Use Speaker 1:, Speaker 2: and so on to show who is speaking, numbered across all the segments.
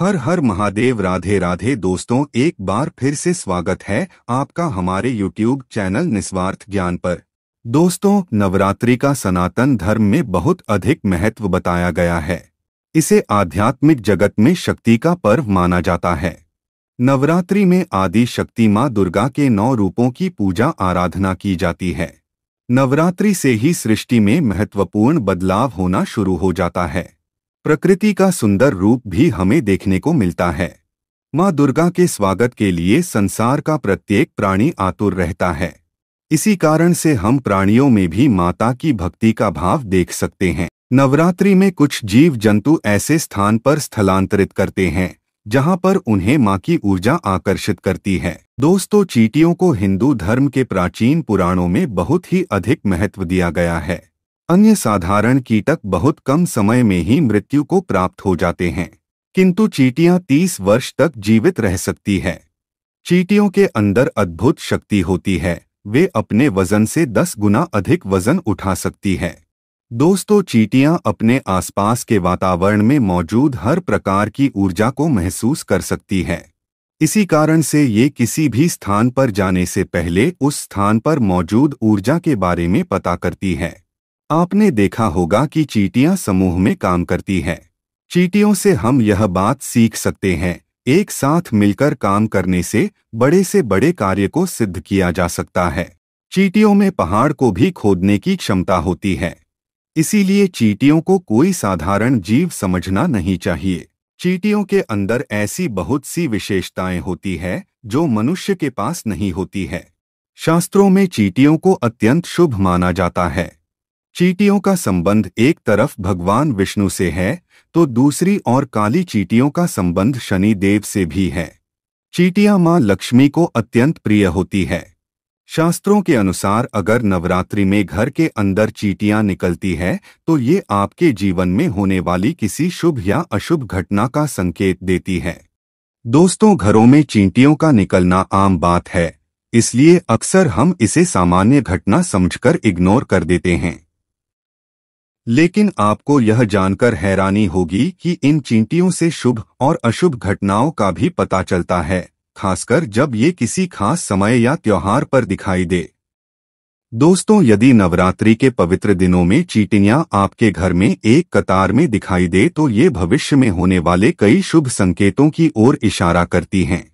Speaker 1: हर हर महादेव राधे राधे दोस्तों एक बार फिर से स्वागत है आपका हमारे YouTube चैनल निस्वार्थ ज्ञान पर दोस्तों नवरात्रि का सनातन धर्म में बहुत अधिक महत्व बताया गया है इसे आध्यात्मिक जगत में शक्ति का पर्व माना जाता है नवरात्रि में आदि शक्ति माँ दुर्गा के नौ रूपों की पूजा आराधना की जाती है नवरात्रि से ही सृष्टि में महत्वपूर्ण बदलाव होना शुरू हो जाता है प्रकृति का सुंदर रूप भी हमें देखने को मिलता है माँ दुर्गा के स्वागत के लिए संसार का प्रत्येक प्राणी आतुर रहता है इसी कारण से हम प्राणियों में भी माता की भक्ति का भाव देख सकते हैं नवरात्रि में कुछ जीव जंतु ऐसे स्थान पर स्थलांतरित करते हैं जहां पर उन्हें मां की ऊर्जा आकर्षित करती है दोस्तों चीटियों को हिंदू धर्म के प्राचीन पुराणों में बहुत ही अधिक महत्व दिया गया है अन्य साधारण कीटक बहुत कम समय में ही मृत्यु को प्राप्त हो जाते हैं किंतु चीटियां 30 वर्ष तक जीवित रह सकती है चीटियों के अंदर अद्भुत शक्ति होती है वे अपने वजन से 10 गुना अधिक वजन उठा सकती है दोस्तों चीटियां अपने आसपास के वातावरण में मौजूद हर प्रकार की ऊर्जा को महसूस कर सकती हैं इसी कारण से ये किसी भी स्थान पर जाने से पहले उस स्थान पर मौजूद ऊर्जा के बारे में पता करती है आपने देखा होगा कि चीटियां समूह में काम करती हैं चीटियों से हम यह बात सीख सकते हैं एक साथ मिलकर काम करने से बड़े से बड़े कार्य को सिद्ध किया जा सकता है चीटियों में पहाड़ को भी खोदने की क्षमता होती है इसीलिए चीटियों को कोई साधारण जीव समझना नहीं चाहिए चीटियों के अंदर ऐसी बहुत सी विशेषताएं होती है जो मनुष्य के पास नहीं होती है शास्त्रों में चीटियों को अत्यंत शुभ माना जाता है चीटियों का संबंध एक तरफ भगवान विष्णु से है तो दूसरी ओर काली चीटियों का संबंध शनि देव से भी है चीटियां मां लक्ष्मी को अत्यंत प्रिय होती है शास्त्रों के अनुसार अगर नवरात्रि में घर के अंदर चीटियां निकलती है तो ये आपके जीवन में होने वाली किसी शुभ या अशुभ घटना का संकेत देती है दोस्तों घरों में चींटियों का निकलना आम बात है इसलिए अक्सर हम इसे सामान्य घटना समझकर इग्नोर कर देते हैं लेकिन आपको यह जानकर हैरानी होगी कि इन चींटियों से शुभ और अशुभ घटनाओं का भी पता चलता है खासकर जब ये किसी खास समय या त्योहार पर दिखाई दे दोस्तों यदि नवरात्रि के पवित्र दिनों में चीटियां आपके घर में एक कतार में दिखाई दे तो ये भविष्य में होने वाले कई शुभ संकेतों की ओर इशारा करती हैं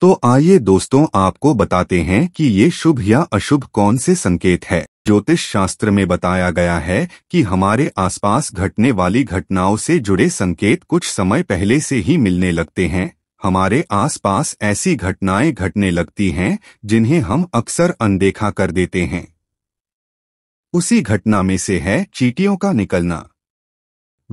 Speaker 1: तो आइए दोस्तों आपको बताते हैं कि ये शुभ या अशुभ कौन से संकेत है ज्योतिष शास्त्र में बताया गया है कि हमारे आसपास घटने वाली घटनाओं से जुड़े संकेत कुछ समय पहले से ही मिलने लगते हैं हमारे आसपास ऐसी घटनाएं घटने लगती हैं जिन्हें हम अक्सर अनदेखा कर देते हैं उसी घटना में से है चीटियों का निकलना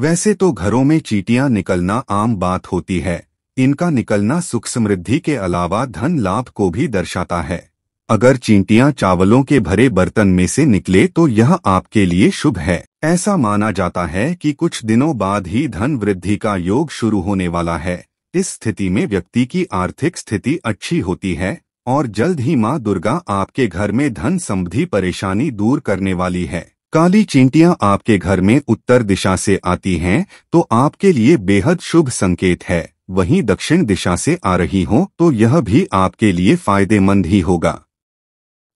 Speaker 1: वैसे तो घरों में चीटियां निकलना आम बात होती है इनका निकलना सुख समृद्धि के अलावा धन लाभ को भी दर्शाता है अगर चींटियां चावलों के भरे बर्तन में से निकले तो यह आपके लिए शुभ है ऐसा माना जाता है कि कुछ दिनों बाद ही धन वृद्धि का योग शुरू होने वाला है इस स्थिति में व्यक्ति की आर्थिक स्थिति अच्छी होती है और जल्द ही माँ दुर्गा आपके घर में धन संबंधी परेशानी दूर करने वाली है काली चींटियां आपके घर में उत्तर दिशा से आती हैं तो आपके लिए बेहद शुभ संकेत है वहीं दक्षिण दिशा से आ रही हो तो यह भी आपके लिए फायदेमंद ही होगा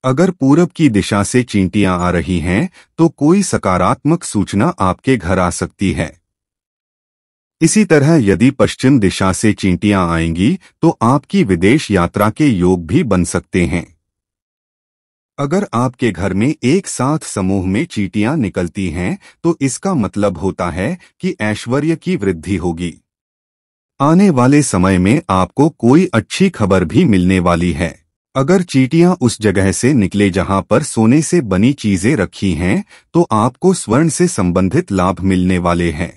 Speaker 1: अगर पूरब की दिशा से चींटियां आ रही हैं तो कोई सकारात्मक सूचना आपके घर आ सकती है इसी तरह यदि पश्चिम दिशा से चींटियां आएंगी तो आपकी विदेश यात्रा के योग भी बन सकते हैं अगर आपके घर में एक साथ समूह में चींटियां निकलती हैं तो इसका मतलब होता है कि ऐश्वर्य की वृद्धि होगी आने वाले समय में आपको कोई अच्छी खबर भी मिलने वाली है अगर चीटियां उस जगह से निकले जहां पर सोने से बनी चीजें रखी हैं तो आपको स्वर्ण से संबंधित लाभ मिलने वाले हैं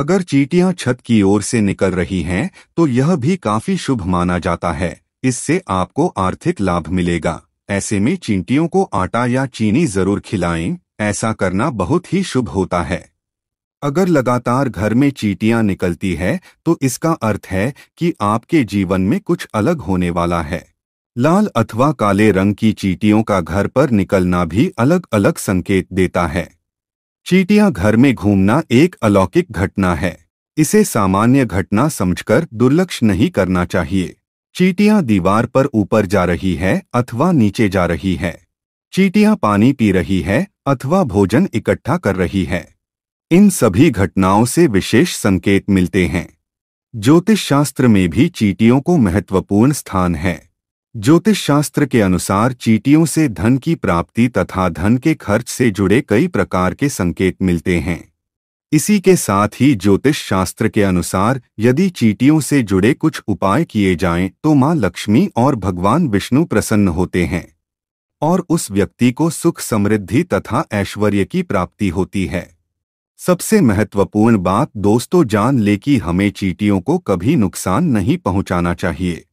Speaker 1: अगर चीटियां छत की ओर से निकल रही हैं तो यह भी काफी शुभ माना जाता है इससे आपको आर्थिक लाभ मिलेगा ऐसे में चींटियों को आटा या चीनी जरूर खिलाएं ऐसा करना बहुत ही शुभ होता है अगर लगातार घर में चीटियां निकलती है तो इसका अर्थ है कि आपके जीवन में कुछ अलग होने वाला है लाल अथवा काले रंग की चीटियों का घर पर निकलना भी अलग अलग संकेत देता है चीटियां घर में घूमना एक अलौकिक घटना है इसे सामान्य घटना समझकर दुर्लक्ष नहीं करना चाहिए चीटियां दीवार पर ऊपर जा रही है अथवा नीचे जा रही है चीटियां पानी पी रही है अथवा भोजन इकट्ठा कर रही है इन सभी घटनाओं से विशेष संकेत मिलते हैं ज्योतिष शास्त्र में भी चीटियों को महत्वपूर्ण स्थान है ज्योतिष शास्त्र के अनुसार चीटियों से धन की प्राप्ति तथा धन के खर्च से जुड़े कई प्रकार के संकेत मिलते हैं इसी के साथ ही ज्योतिष शास्त्र के अनुसार यदि चीटियों से जुड़े कुछ उपाय किए जाएं तो मां लक्ष्मी और भगवान विष्णु प्रसन्न होते हैं और उस व्यक्ति को सुख समृद्धि तथा ऐश्वर्य की प्राप्ति होती है सबसे महत्वपूर्ण बात दोस्तों जान ले कि हमें चीटियों को कभी नुकसान नहीं पहुंचाना चाहिए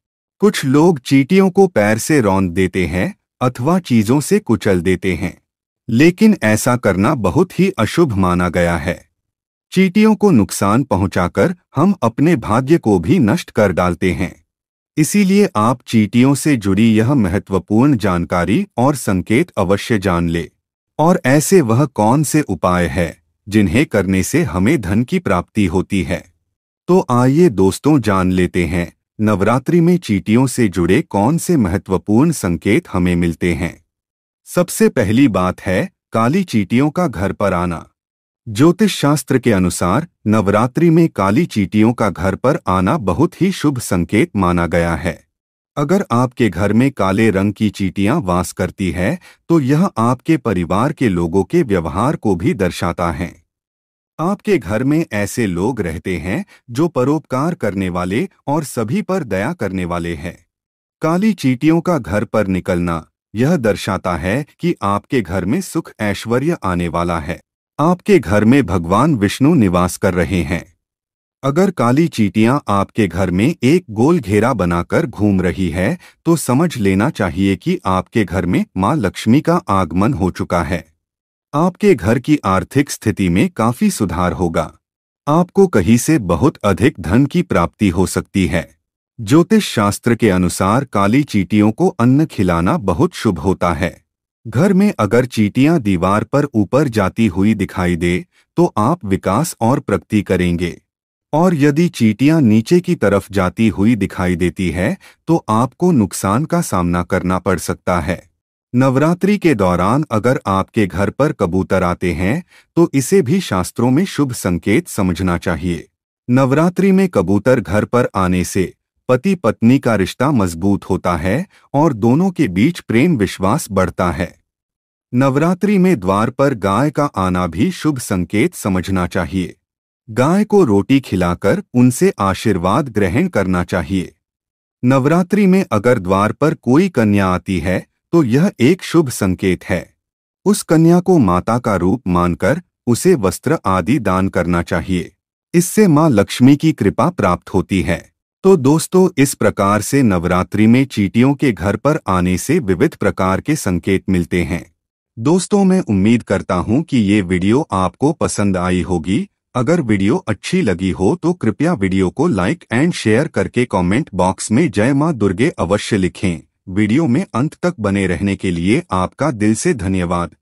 Speaker 1: कुछ लोग चीटियों को पैर से रौंद देते हैं अथवा चीजों से कुचल देते हैं लेकिन ऐसा करना बहुत ही अशुभ माना गया है चीटियों को नुकसान पहुंचाकर हम अपने भाग्य को भी नष्ट कर डालते हैं इसीलिए आप चीटियों से जुड़ी यह महत्वपूर्ण जानकारी और संकेत अवश्य जान ले और ऐसे वह कौन से उपाय है जिन्हें करने से हमें धन की प्राप्ति होती है तो आइए दोस्तों जान लेते हैं नवरात्रि में चीटियों से जुड़े कौन से महत्वपूर्ण संकेत हमें मिलते हैं सबसे पहली बात है काली चीटियों का घर पर आना ज्योतिष शास्त्र के अनुसार नवरात्रि में काली चीटियों का घर पर आना बहुत ही शुभ संकेत माना गया है अगर आपके घर में काले रंग की चीटियां वास करती है तो यह आपके परिवार के लोगों के व्यवहार को भी दर्शाता है आपके घर में ऐसे लोग रहते हैं जो परोपकार करने वाले और सभी पर दया करने वाले हैं काली चीटियों का घर पर निकलना यह दर्शाता है कि आपके घर में सुख ऐश्वर्य आने वाला है आपके घर में भगवान विष्णु निवास कर रहे हैं अगर काली चीटियां आपके घर में एक गोल घेरा बनाकर घूम रही है तो समझ लेना चाहिए कि आपके घर में मां लक्ष्मी का आगमन हो चुका है आपके घर की आर्थिक स्थिति में काफी सुधार होगा आपको कहीं से बहुत अधिक धन की प्राप्ति हो सकती है ज्योतिष शास्त्र के अनुसार काली चीटियों को अन्न खिलाना बहुत शुभ होता है घर में अगर चीटियां दीवार पर ऊपर जाती हुई दिखाई दे तो आप विकास और प्रगति करेंगे और यदि चीटियां नीचे की तरफ जाती हुई दिखाई देती है तो आपको नुकसान का सामना करना पड़ सकता है नवरात्रि के दौरान अगर आपके घर पर कबूतर आते हैं तो इसे भी शास्त्रों में शुभ संकेत समझना चाहिए नवरात्रि में कबूतर घर पर आने से पति पत्नी का रिश्ता मजबूत होता है और दोनों के बीच प्रेम विश्वास बढ़ता है नवरात्रि में द्वार पर गाय का आना भी शुभ संकेत समझना चाहिए गाय को रोटी खिलाकर उनसे आशीर्वाद ग्रहण करना चाहिए नवरात्रि में अगर द्वार पर कोई कन्या आती है तो यह एक शुभ संकेत है उस कन्या को माता का रूप मानकर उसे वस्त्र आदि दान करना चाहिए इससे माँ लक्ष्मी की कृपा प्राप्त होती है तो दोस्तों इस प्रकार से नवरात्रि में चीटियों के घर पर आने से विविध प्रकार के संकेत मिलते हैं दोस्तों मैं उम्मीद करता हूं कि ये वीडियो आपको पसंद आई होगी अगर वीडियो अच्छी लगी हो तो कृपया वीडियो को लाइक एंड शेयर करके कमेंट बॉक्स में जय माँ दुर्गे अवश्य लिखें वीडियो में अंत तक बने रहने के लिए आपका दिल से धन्यवाद